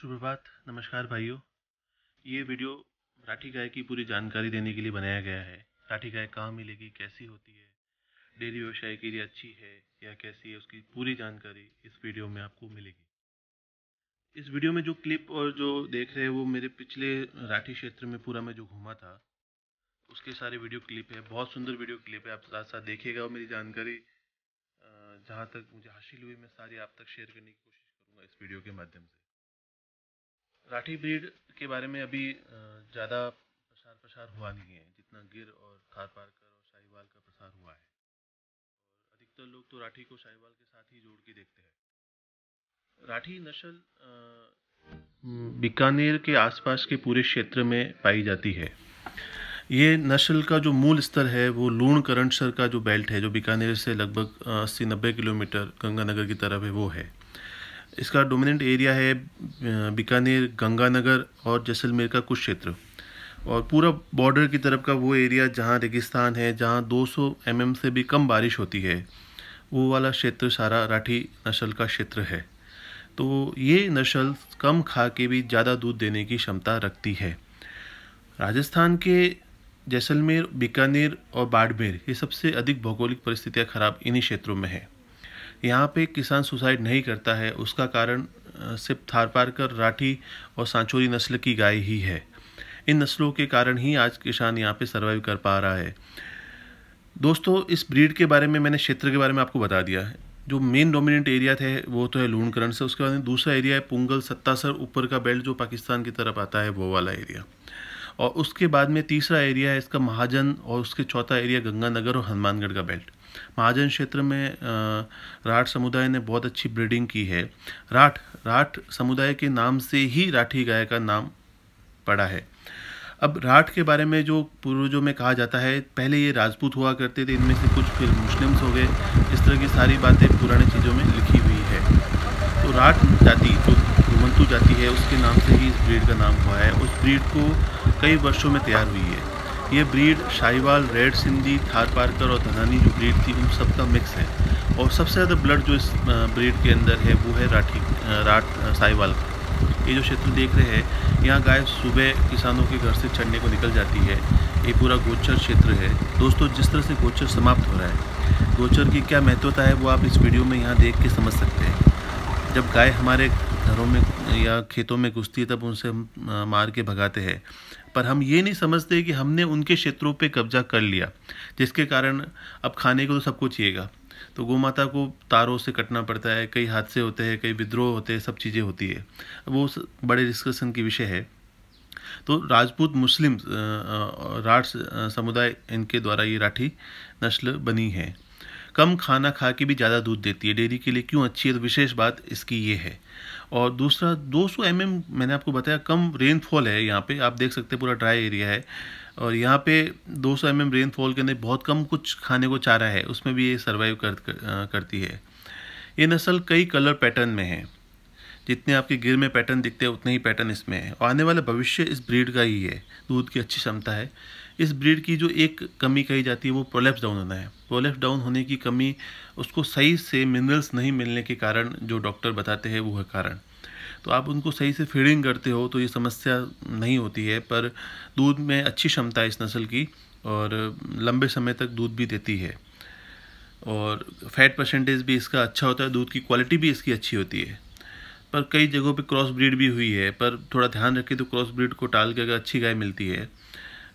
सुप्रभात नमस्कार भाइयों ये वीडियो राठी गाय की पूरी जानकारी देने के लिए बनाया गया है राठी गाय कहाँ मिलेगी कैसी होती है डेयरी व्यवसाय के लिए अच्छी है या कैसी है उसकी पूरी जानकारी इस वीडियो में आपको मिलेगी इस वीडियो में जो क्लिप और जो देख रहे हैं वो मेरे पिछले राठी क्षेत्र में पूरा मैं जो घूमा था उसके सारे वीडियो क्लिप है बहुत सुंदर वीडियो क्लिप है आप साथ साथ देखिएगा और मेरी जानकारी जहाँ तक मुझे हासिल हुई मैं सारी आप तक शेयर करने की कोशिश करूँगा इस वीडियो के माध्यम से राठी ब्रीड के बारे में अभी ज़्यादा प्रचार प्रसार हुआ नहीं है जितना गिर और थारपारकर और साहिवाल का प्रसार हुआ है और अधिकतर लोग तो राठी को साहिवाल के साथ ही जोड़ के देखते हैं राठी नस्ल बीकानेर के आसपास के पूरे क्षेत्र में पाई जाती है ये नस्ल का जो मूल स्तर है वो लूण करंटसर का जो बेल्ट है जो बीकानेर से लगभग अस्सी नब्बे किलोमीटर गंगानगर की तरफ है वो है इसका डोमिनेंट एरिया है बीकानेर गंगानगर और जैसलमेर का कुछ क्षेत्र और पूरा बॉर्डर की तरफ का वो एरिया जहाँ रेगिस्तान है जहाँ 200 सौ mm से भी कम बारिश होती है वो वाला क्षेत्र सारा राठी नस्ल का क्षेत्र है तो ये नस्ल कम खा के भी ज़्यादा दूध देने की क्षमता रखती है राजस्थान के जैसलमेर बीकानेर और बाड़मेर ये सबसे अधिक भौगोलिक परिस्थितियाँ खराब इन्हीं क्षेत्रों में है यहाँ पे किसान सुसाइड नहीं करता है उसका कारण सिर्फ थारपारकर राठी और सांचोरी नस्ल की गाय ही है इन नस्लों के कारण ही आज किसान यहाँ पे सर्वाइव कर पा रहा है दोस्तों इस ब्रीड के बारे में मैंने क्षेत्र के बारे में आपको बता दिया है जो मेन डोमिनेंट एरिया थे वो तो है लूणकरण से उसके बाद दूसरा एरिया है पुंगल सत्तासर ऊपर का बेल्ट जो पाकिस्तान की तरफ आता है वो वाला एरिया और उसके बाद में तीसरा एरिया है इसका महाजन और उसके चौथा एरिया गंगानगर और हनुमानगढ़ का बेल्ट महाजन क्षेत्र में राठ समुदाय ने बहुत अच्छी ब्रीडिंग की है राठ राठ समुदाय के नाम से ही राठी गाय का नाम पड़ा है अब राठ के बारे में जो पूर्वजों में कहा जाता है पहले ये राजपूत हुआ करते थे इनमें से कुछ फिर मुस्लिम्स हो गए इस तरह की सारी बातें पुराने चीज़ों में लिखी हुई है तो राठ जाति जो घुमंतु जाति है उसके नाम से ही इस ब्रीड का नाम हुआ है उस ब्रीड को कई वर्षों में तैयार हुई है ये breed Sahiwal red Sindhi Tharparkar और धनानी जो ब्रीड थी उन सब का मिक्स है और सबसे ज़्यादा ब्लड जो इस ब्रीड के अंदर है वो है राठी राठ साहिवाल का ये जो क्षेत्र देख रहे हैं यहाँ गाय सुबह किसानों के घर से चढ़ने को निकल जाती है ये पूरा गोचर क्षेत्र है दोस्तों जिस तरह से गोचर समाप्त हो रहा है गोचर की क्या महत्वता है वो आप इस वीडियो में यहाँ देख के समझ सकते हैं जब गाय हमारे घरों में या खेतों में घुसती है तब उनसे हम मार के भगाते हैं पर हम ये नहीं समझते कि हमने उनके क्षेत्रों पे कब्जा कर लिया जिसके कारण अब खाने को तो सबको चाहिएगा तो गौ माता को तारों से कटना पड़ता है कई हादसे होते हैं कई विद्रोह होते हैं सब चीज़ें होती है वो बड़े डिस्कशन की विषय है तो राजपूत मुस्लिम राठ समुदाय इनके द्वारा ये राठी नस्ल बनी है कम खाना खा के भी ज़्यादा दूध देती है डेयरी के लिए क्यों अच्छी है तो विशेष बात इसकी ये है और दूसरा 200 सौ mm मैंने आपको बताया कम रेनफॉल है यहाँ पे आप देख सकते हैं पूरा ड्राई एरिया है और यहाँ पे 200 सौ mm रेनफॉल के अंदर बहुत कम कुछ खाने को चारा है उसमें भी ये सर्वाइव कर, कर, करती है ये नस्ल कई कलर पैटर्न में है जितने आपके गिर में पैटर्न दिखते हैं उतने ही पैटर्न इसमें है और आने वाला भविष्य इस ब्रीड का ही है दूध की अच्छी क्षमता है इस ब्रीड की जो एक कमी कही जाती है वो प्रोलेप्स डाउन होना है प्रोलेप्स डाउन होने की कमी उसको सही से मिनरल्स नहीं मिलने के कारण जो डॉक्टर बताते हैं वो है कारण तो आप उनको सही से फीडिंग करते हो तो ये समस्या नहीं होती है पर दूध में अच्छी क्षमता है इस नस्ल की और लंबे समय तक दूध भी देती है और फैट परसेंटेज भी इसका अच्छा होता है दूध की क्वालिटी भी इसकी अच्छी होती है पर कई जगहों पे क्रॉस ब्रीड भी हुई है पर थोड़ा ध्यान रखें तो क्रॉस ब्रीड को टाल के अगर अच्छी गाय मिलती है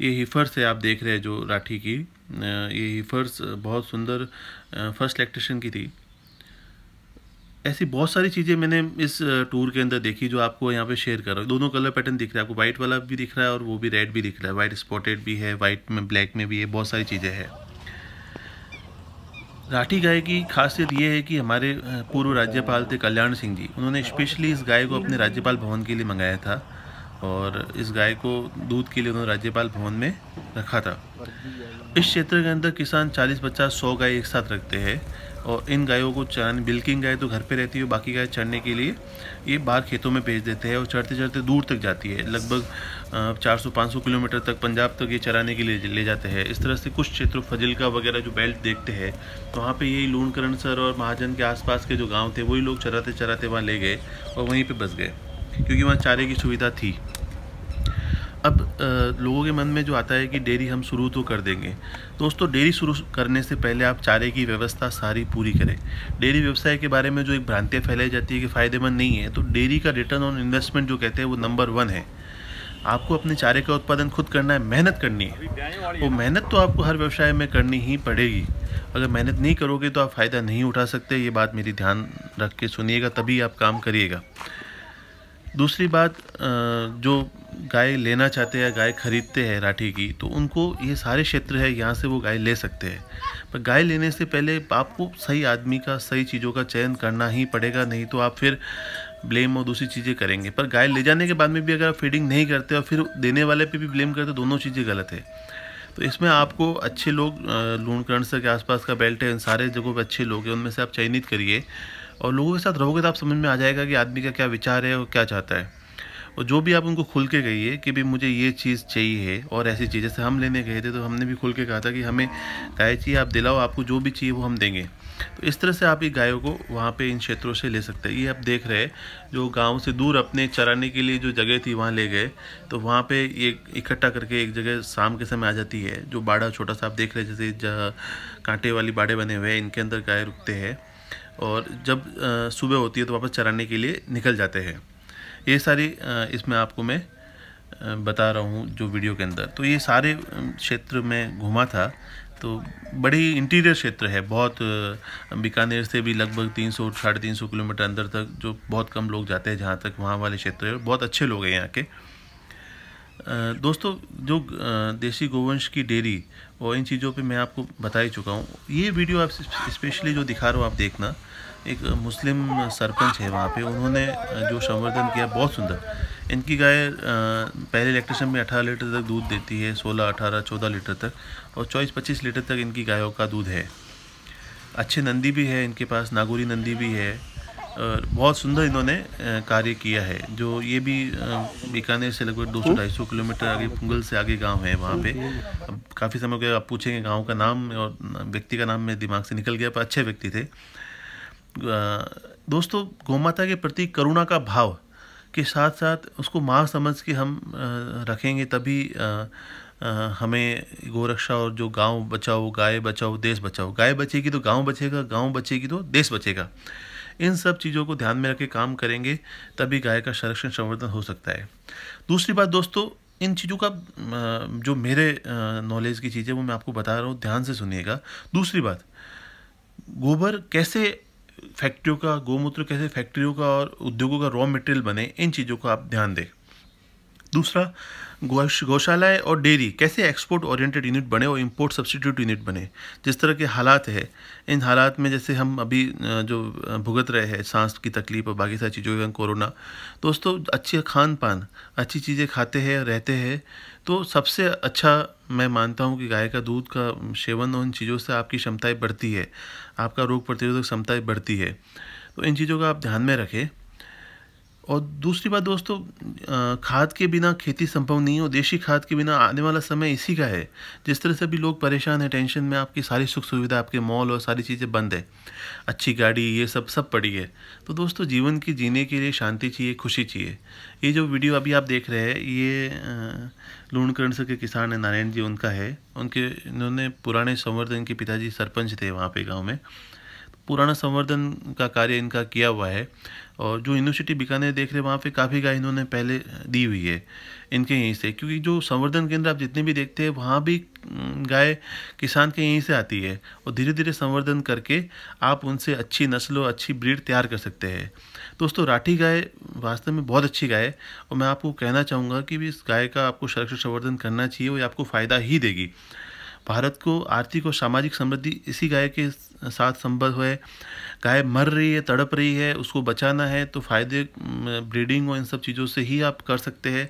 ये हीफर्स है आप देख रहे हैं जो राठी की ये हीफर्स बहुत सुंदर फर्स्ट इलेक्ट्रिशन की थी ऐसी बहुत सारी चीज़ें मैंने इस टूर के अंदर देखी जो आपको यहाँ पे शेयर कर रहा हूँ दोनों कलर पैटर्न दिख रहा है आपको वाइट वाला भी दिख रहा है और वो भी रेड भी दिख रहा है वाइट स्पॉटेड भी है वाइट में ब्लैक में भी है बहुत सारी चीज़ें हैं राठी गाय की खासियत ये है कि हमारे पूर्व राज्यपाल थे कल्याण सिंह जी उन्होंने स्पेशली इस गाय को अपने राज्यपाल भवन के लिए मंगाया था और इस गाय को दूध के लिए उन्होंने राज्यपाल भवन में रखा था इस क्षेत्र के अंदर किसान 40 पचास सौ गाय एक साथ रखते हैं और इन गायों को चरण बिल्किंग गाय तो घर पे रहती है बाकी गाय चढ़ने के लिए ये बाहर खेतों में भेज देते हैं और चढ़ते चढ़ते दूर तक जाती है लगभग 400-500 किलोमीटर तक पंजाब तक ये चराने के लिए ले जाते हैं इस तरह से कुछ क्षेत्रों फजिलका वगैरह जो बेल्ट देखते हैं तो वहाँ पर यही लूणकरण सर और महाजन के आसपास के जो गाँव थे वही लोग चराते चराते वहाँ ले गए और वहीं पर बस गए क्योंकि वहाँ चारे की सुविधा थी अब लोगों के मन में जो आता है कि डेयरी हम शुरू तो कर देंगे दोस्तों डेयरी शुरू करने से पहले आप चारे की व्यवस्था सारी पूरी करें डेयरी व्यवसाय के बारे में जो एक भ्रांतियाँ फैलाई जाती है कि फ़ायदेमंद नहीं है तो डेयरी का रिटर्न ऑन इन्वेस्टमेंट जो कहते हैं वो नंबर वन है आपको अपने चारे का उत्पादन खुद करना है मेहनत करनी है वो मेहनत तो आपको हर व्यवसाय में करनी ही पड़ेगी अगर मेहनत नहीं करोगे तो आप फ़ायदा नहीं उठा सकते ये बात मेरी ध्यान रख के सुनिएगा तभी आप काम करिएगा दूसरी बात जो गाय लेना चाहते हैं गाय खरीदते हैं राठी की तो उनको ये सारे क्षेत्र है यहाँ से वो गाय ले सकते हैं पर गाय लेने से पहले आपको सही आदमी का सही चीज़ों का चयन करना ही पड़ेगा नहीं तो आप फिर ब्लेम और दूसरी चीज़ें करेंगे पर गाय ले जाने के बाद में भी अगर आप फीडिंग नहीं करते और फिर देने वाले पे भी ब्लेम करते दोनों चीज़ें गलत है तो इसमें आपको अच्छे लोग लूणकरण से के आसपास का बेल्ट है इन सारे जगहों पर अच्छे लोग हैं उनमें से आप चयनित करिए और लोगों के साथ रहोगे तो आप समझ में आ जाएगा कि आदमी का क्या विचार है और क्या चाहता है और जो भी आप उनको खुल के गई है कि भाई मुझे ये चीज़ चाहिए और ऐसी चीज़ जैसे हम लेने गए थे तो हमने भी खुल के कहा था कि हमें गाय चाहिए आप दिलाओ आपको जो भी चाहिए वो हम देंगे तो इस तरह से आप ये गायों को वहाँ पे इन क्षेत्रों से ले सकते हैं ये आप देख रहे हैं जो गांव से दूर अपने चराने के लिए जो जगह थी वहाँ ले गए तो वहाँ पर ये इकट्ठा करके एक जगह शाम के समय आ जाती है जो बाड़ा छोटा सा आप देख रहे हैं जैसे कांटे वाली बाड़े बने हुए हैं इनके अंदर गाय रुकते हैं और जब सुबह होती है तो वापस चराने के लिए निकल जाते हैं ये सारी इसमें आपको मैं बता रहा हूँ जो वीडियो के अंदर तो ये सारे क्षेत्र में घूमा था तो बड़ी इंटीरियर क्षेत्र है बहुत बीकानेर से भी लगभग तीन सौ साढ़े तीन सौ किलोमीटर अंदर तक जो बहुत कम लोग जाते हैं जहाँ तक वहाँ वाले क्षेत्र है बहुत अच्छे लोग हैं यहाँ के दोस्तों जो देसी गोवंश की डेयरी और इन चीज़ों पे मैं आपको बता ही चुका हूँ ये वीडियो आप स्पेशली जो दिखा रहा हूँ आप देखना एक मुस्लिम सरपंच है वहाँ पे उन्होंने जो संवर्धन किया बहुत सुंदर इनकी गाय पहले इलेक्ट्रिशन में 18 लीटर तक दूध देती है 16, 18, 14 लीटर तक और 24-25 लीटर तक इनकी गायों का दूध है अच्छे नंदी भी है इनके पास नागौरी नंदी भी है और बहुत सुंदर इन्होंने कार्य किया है जो ये भी बीकानेर से लगभग दो सौ ढाई सौ किलोमीटर आगे पुंगल से आगे गांव है वहाँ पे अब काफ़ी समय के आप पूछेंगे गांव का नाम और व्यक्ति का नाम मेरे दिमाग से निकल गया पर अच्छे व्यक्ति थे दोस्तों गौमाता के प्रति करुणा का भाव के साथ साथ उसको माँ समझ के हम रखेंगे तभी हमें गोरक्षा और जो गांव बचाओ गाय बचाओ देश बचाओ गाय बचेगी तो गांव बचेगा गांव बचेगी तो देश बचेगा इन सब चीज़ों को ध्यान में रख के काम करेंगे तभी गाय का संरक्षण संवर्धन हो सकता है दूसरी बात दोस्तों इन चीज़ों का जो मेरे नॉलेज की चीज़ें वो मैं आपको बता रहा हूँ ध्यान से सुनिएगा दूसरी बात गोबर कैसे फैक्ट्रियों का गोमूत्र कैसे फैक्ट्रियों का और उद्योगों का रॉ मटेरियल बने इन चीज़ों का आप ध्यान दें दूसरा गौश गौशालाएँ और डेयरी कैसे एक्सपोर्ट ओरिएंटेड यूनिट बने और इंपोर्ट सब्सटीट्यूट यूनिट बने जिस तरह के हालात है इन हालात में जैसे हम अभी जो भुगत रहे हैं सांस की तकलीफ और बाकी सारी चीज़ों कोरोना दोस्तों अच्छे खान पान अच्छी चीज़ें खाते हैं रहते हैं तो सबसे अच्छा मैं मानता हूँ कि गाय का दूध का सेवन और इन चीज़ों से आपकी क्षमताएँ बढ़ती है आपका रोग प्रतिरोधक क्षमताएँ बढ़ती है तो इन चीज़ों का आप ध्यान में रखें और दूसरी बात दोस्तों खाद के बिना खेती संभव नहीं है और देशी खाद के बिना आने वाला समय इसी का है जिस तरह से अभी लोग परेशान हैं टेंशन में आपकी सारी सुख सुविधा आपके मॉल और सारी चीज़ें बंद है अच्छी गाड़ी ये सब सब पड़ी है तो दोस्तों जीवन की जीने के लिए शांति चाहिए खुशी चाहिए ये जो वीडियो अभी आप देख रहे हैं ये लूणकरण से के किसान है नारायण जी उनका है उनके इन्होंने पुराने संवर्धन के पिताजी सरपंच थे वहाँ पे गाँव में पुराना संवर्धन का कार्य इनका किया हुआ है और जो यूनिवर्सिटी बीकानेर देख रहे हैं वहाँ पे काफ़ी गाय इन्होंने पहले दी हुई है इनके यहीं से क्योंकि जो संवर्धन केंद्र आप जितने भी देखते हैं वहाँ भी गाय किसान के यहीं से आती है और धीरे धीरे संवर्धन करके आप उनसे अच्छी नस्ल और अच्छी ब्रीड तैयार कर सकते हैं दोस्तों राठी गाय वास्तव में बहुत अच्छी गाय है और मैं आपको कहना चाहूँगा कि भी इस गाय का आपको संरक्षण संवर्धन करना चाहिए और आपको फ़ायदा ही देगी भारत को आर्थिक और सामाजिक समृद्धि इसी गाय के साथ संभव है गाय मर रही है तड़प रही है उसको बचाना है तो फ़ायदे ब्रीडिंग और इन सब चीज़ों से ही आप कर सकते हैं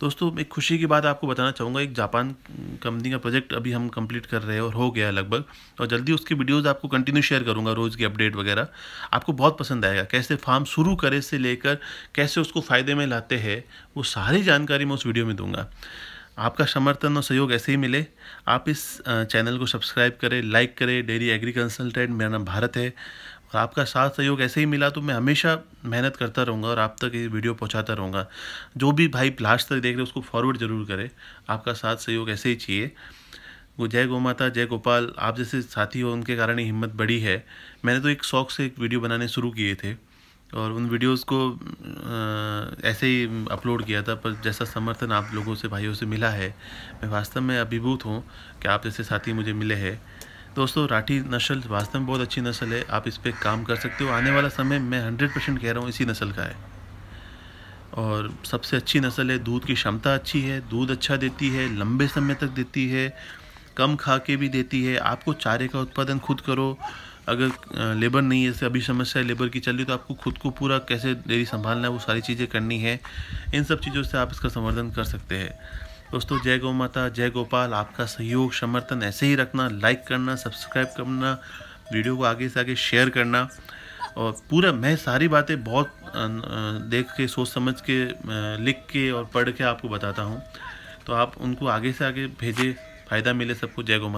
दोस्तों एक खुशी की बात आपको बताना चाहूँगा एक जापान कंपनी का प्रोजेक्ट अभी हम कंप्लीट कर रहे हैं और हो गया लगभग और जल्दी उसकी वीडियोज़ आपको कंटिन्यू शेयर करूँगा रोज़ की अपडेट वगैरह आपको बहुत पसंद आएगा कैसे फार्म शुरू करे से लेकर कैसे उसको फ़ायदे में लाते हैं वो सारी जानकारी मैं उस वीडियो में दूँगा आपका समर्थन और सहयोग ऐसे ही मिले आप इस चैनल को सब्सक्राइब करें लाइक करें डेयरी एग्री कंसल्टेंट मेरा नाम भारत है और आपका साथ सहयोग ऐसे ही मिला तो मैं हमेशा मेहनत करता रहूँगा और आप तक ये वीडियो पहुँचाता रहूँगा जो भी भाई लास्ट तक देख रहे उसको फॉरवर्ड ज़रूर करें आपका साथ सहयोग ऐसे ही चाहिए जय गो माता जय गोपाल आप जैसे साथी हो उनके कारण ही हिम्मत बड़ी है मैंने तो एक शौक से एक वीडियो बनाने शुरू किए थे और उन वीडियोस को ऐसे ही अपलोड किया था पर जैसा समर्थन आप लोगों से भाइयों से मिला है मैं वास्तव में अभिभूत हूँ कि आप जैसे साथी मुझे मिले हैं दोस्तों राठी नस्ल वास्तव में बहुत अच्छी नस्ल है आप इस पर काम कर सकते हो आने वाला समय मैं हंड्रेड परसेंट कह रहा हूँ इसी नस्ल का है और सबसे अच्छी नस्ल है दूध की क्षमता अच्छी है दूध अच्छा देती है लंबे समय तक देती है कम खा के भी देती है आपको चारे का उत्पादन खुद करो अगर लेबर नहीं है जैसे अभी समस्या है लेबर की चल रही तो आपको खुद को पूरा कैसे डेयरी संभालना है वो सारी चीज़ें करनी है इन सब चीज़ों से आप इसका संवर्धन कर सकते हैं दोस्तों जय गौ माता जय गोपाल आपका सहयोग समर्थन ऐसे ही रखना लाइक करना सब्सक्राइब करना वीडियो को आगे से आगे शेयर करना और पूरा मैं सारी बातें बहुत देख के सोच समझ के लिख के और पढ़ के आपको बताता हूँ तो आप उनको आगे से आगे भेजें फ़ायदा मिले सबको जय गो